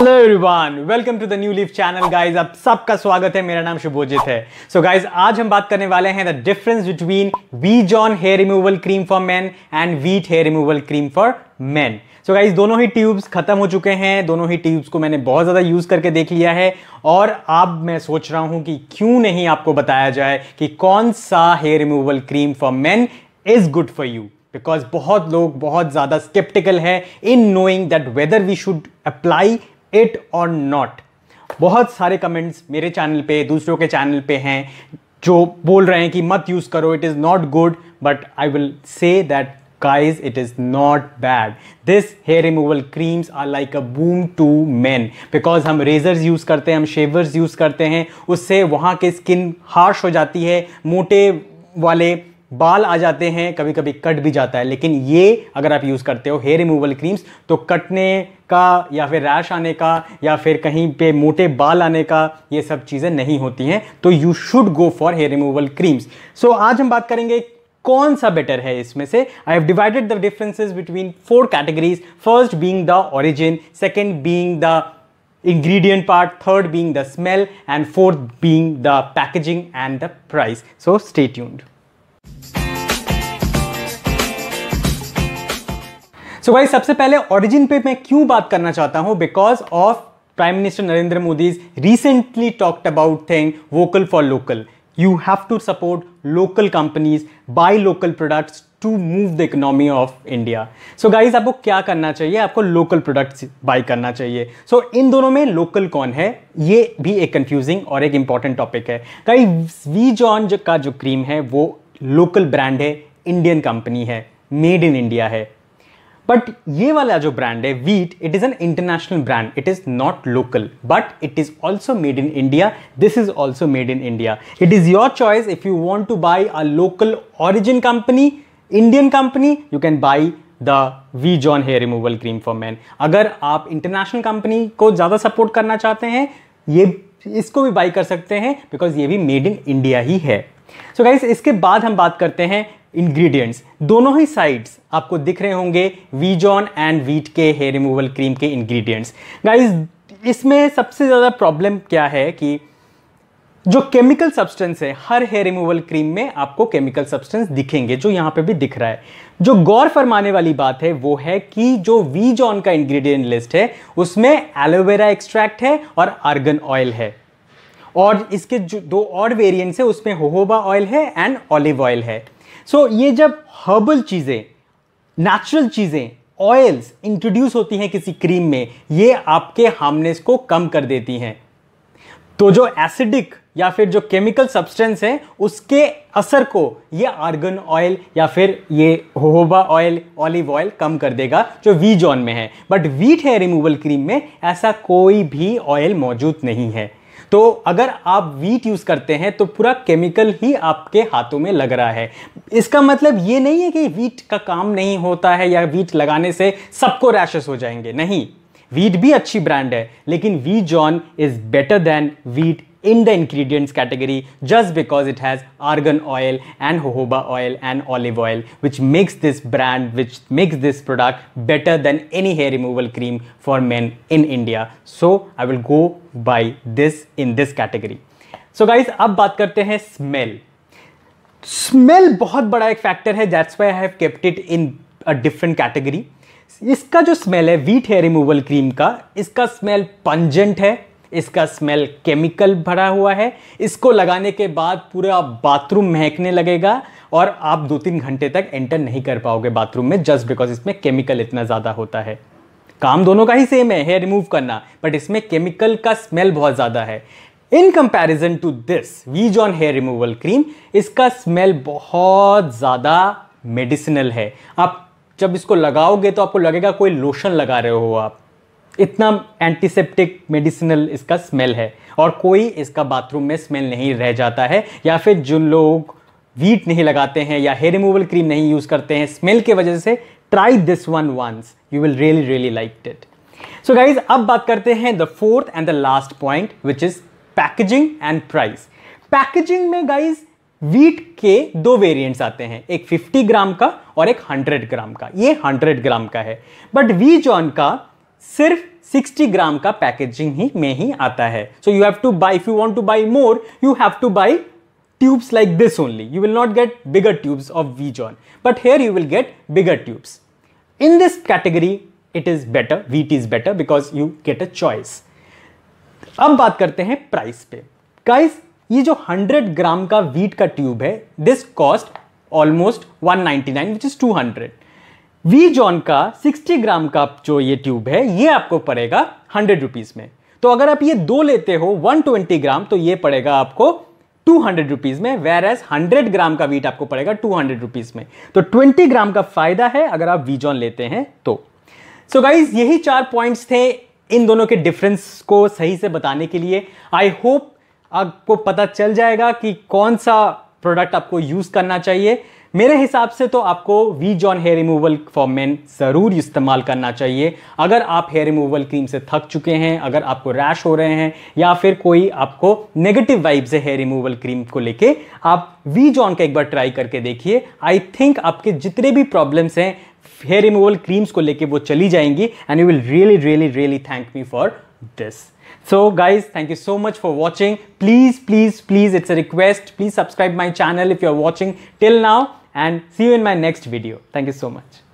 Hello everyone welcome to the new live channel guys आप सबका स्वागत है मेरा नाम शुभोजित है सो so गाइस आज हम बात करने वाले हैं the difference between Vi John hair removal cream for men and Veet hair removal cream for men so guys दोनों ही ट्यूब्स खत्म हो चुके हैं दोनों ही ट्यूब्स को मैंने बहुत ज़्यादा यूज़ करके देख लिया है और अब मैं सोच रहा हूँ कि क्यों नहीं आपको बताया जाए कि कौन सा hair removal cream for men is good for you because बहुत लोग बहुत ज़्यादा sceptical is in knowing that whether we should apply it और नॉट बहुत सारे कमेंट्स मेरे चैनल पे दूसरों के चैनल पे हैं जो बोल रहे हैं कि मत यूज़ करो it is not good but I will say that guys it is not bad this hair removal creams are like a boom to man because हम रेजर्स यूज़ करते हैं हम शेवर्स यूज़ करते हैं उससे वहाँ के स्किन हार्श हो जाती है मोटे वाले बाल आ जाते हैं कभी कभी कट भी जाता है लेकिन ये अगर आप यूज़ करते हो हेयर रिमूवल क्रीम्स तो कटने का या फिर रैश आने का या फिर कहीं पे मोटे बाल आने का ये सब चीज़ें नहीं होती हैं तो you should go for hair removal creams so आज हम बात करेंगे कौन सा बेटर है इसमें से I have divided the differences between four categories first being the origin second being the ingredient part third being the smell and fourth being the packaging and the price so stay so भाई सबसे पहले origin पे मैं क्यों बात करना चाहता हूं because of prime minister Narendra Modi recently talked about thing vocal for local you have to support local companies buy local products to move the economy of India so guys आपको क्या करना चाहिए आपको लोकल प्रोडक्ट्स बाई करना चाहिए सो so, इन दोनों में local कौन है ये भी एक कंफ्यूजिंग और एक इंपॉर्टेंट टॉपिक है गाई वी जॉन जो का जो क्रीम है वो लोकल ब्रांड है इंडियन कंपनी है मेड इन इंडिया है बट ये वाला जो ब्रांड है Veet it is an international brand it is not local but it is also made in India this is also made in India it is your choice if you want to buy a local origin company Indian company you can buy the Vi John hair removal cream for man अगर आप international company को ज़्यादा support करना चाहते हैं ये इसको भी बाई कर सकते हैं बिकॉज ये भी मेड इन इंडिया ही है सो गाइज इसके बाद हम बात करते हैं इंग्रेडिएंट्स दोनों ही साइड्स आपको दिख रहे होंगे वीजॉन एंड वीट के हेयर रिमूवल क्रीम के इंग्रेडिएंट्स गाइस इसमें सबसे ज़्यादा प्रॉब्लम क्या है कि जो केमिकल सब्सटेंस है हर हेयर रिमूवल क्रीम में आपको केमिकल सब्सटेंस दिखेंगे जो यहाँ पे भी दिख रहा है जो गौर फरमाने वाली बात है वो है कि जो वीजॉन का इंग्रेडिएंट लिस्ट है उसमें एलोवेरा एक्सट्रैक्ट है और आर्गन ऑयल है और इसके जो दो और वेरिएंट्स है उसमें होहोबा ऑयल है एंड ऑलिव ऑयल है सो so, ये जब हर्बल चीज़ें नेचुरल चीज़ें ऑयल्स इंट्रोड्यूस होती हैं किसी क्रीम में ये आपके हार्मनेस को कम कर देती हैं तो जो एसिडिक या फिर जो केमिकल सब्सटेंस है उसके असर को ये आर्गन ऑयल या फिर ये होहोबा ऑयल ऑलिव ऑयल कम कर देगा जो वी जॉन में है but Veet hair removal cream में ऐसा कोई भी ऑयल मौजूद नहीं है तो अगर आप वीट यूज़ करते हैं तो पूरा केमिकल ही आपके हाथों में लग रहा है इसका मतलब ये नहीं है कि वीट का काम नहीं होता है या वीट लगाने से सबको रैशेस हो जाएंगे नहीं वीट भी अच्छी ब्रांड है लेकिन Vi John is better then Veet in the ingredients category just because it has argan oil and jojoba oil and olive oil which makes this brand which makes this product better than any hair removal cream for men in India. So I will go by this in this category. so guys, अब बात करते हैं Smell smell. बहुत बड़ा एक factor है that's why I have kept it in a different category इसका जो स्मेल है वीट हेयर रिमूवल क्रीम का इसका स्मेल पंजेंट है इसका स्मेल केमिकल भरा हुआ है इसको लगाने के बाद पूरा बाथरूम महकने लगेगा और आप दो तीन घंटे तक एंटर नहीं कर पाओगे बाथरूम में जस्ट बिकॉज इसमें केमिकल इतना ज़्यादा होता है काम दोनों का ही सेम है हेयर रिमूव करना बट इसमें केमिकल का स्मेल बहुत ज़्यादा है in comparison to this V John hair removal cream इसका स्मेल बहुत ज़्यादा मेडिसिनल है आप जब इसको लगाओगे तो आपको लगेगा कोई लोशन लगा रहे हो आप इतना एंटीसेप्टिक मेडिसिनल इसका स्मेल है और कोई इसका बाथरूम में स्मेल नहीं रह जाता है या फिर जिन लोग वीट नहीं लगाते हैं या हेयर रिमूवल क्रीम नहीं यूज़ करते हैं स्मेल के वजह से try this one once you will really really like it so guys अब बात करते हैं the fourth and the last point which is packaging and price packaging में गाइज वीट के दो वेरिएंट्स आते हैं एक 50 ग्राम का और एक 100 ग्राम का ये 100 ग्राम का है बट वी जॉन का सिर्फ 60 ग्राम का पैकेजिंग ही में ही आता है so you have to buy if you want to buy more you have to buy tubes like this only you will not get bigger tubes of V John but here you will get bigger tubes in this category it is better Veet is better because you get a choice अब बात करते हैं price पे price ये जो 100 ग्राम का wheat का tube है this cost almost 199 ninety nine which is 200 V John का 60 ग्राम का जो ये ट्यूब है ये आपको पड़ेगा हंड्रेड रुपीज़ में तो अगर आप ये दो लेते हो 120 ग्राम तो ये पड़ेगा आपको टू हंड्रेड रुपीज़ में वेर एज हंड्रेड ग्राम का वीट आपको पड़ेगा टू हंड्रेड रुपीज़ में तो ट्वेंटी ग्राम का फ़ायदा है अगर आप वीजॉन लेते हैं तो सो so गाइज यही चार पॉइंट्स थे इन दोनों के डिफरेंस को सही से बताने के लिए आई होप आपको पता चल जाएगा कि कौन सा प्रोडक्ट आपको यूज़ करना चाहिए मेरे हिसाब से तो आपको V John hair removal for men ज़रूर इस्तेमाल करना चाहिए अगर आप हेयर रिमूवल क्रीम से थक चुके हैं अगर आपको रैश हो रहे हैं या फिर कोई आपको नेगेटिव वाइब्स है हेयर रिमूवल क्रीम को लेके आप वी जॉन का एक बार ट्राई करके देखिए आई थिंक आपके जितने भी प्रॉब्लम्स हैं हेयर रिमूवल क्रीम्स को लेके वो चली जाएंगी and you will really really really thank me for so So guys, thank you so much for watching. Please, please, please, it's a request. Please subscribe my channel if are watching till now. and see you in my next video. Thank you so much.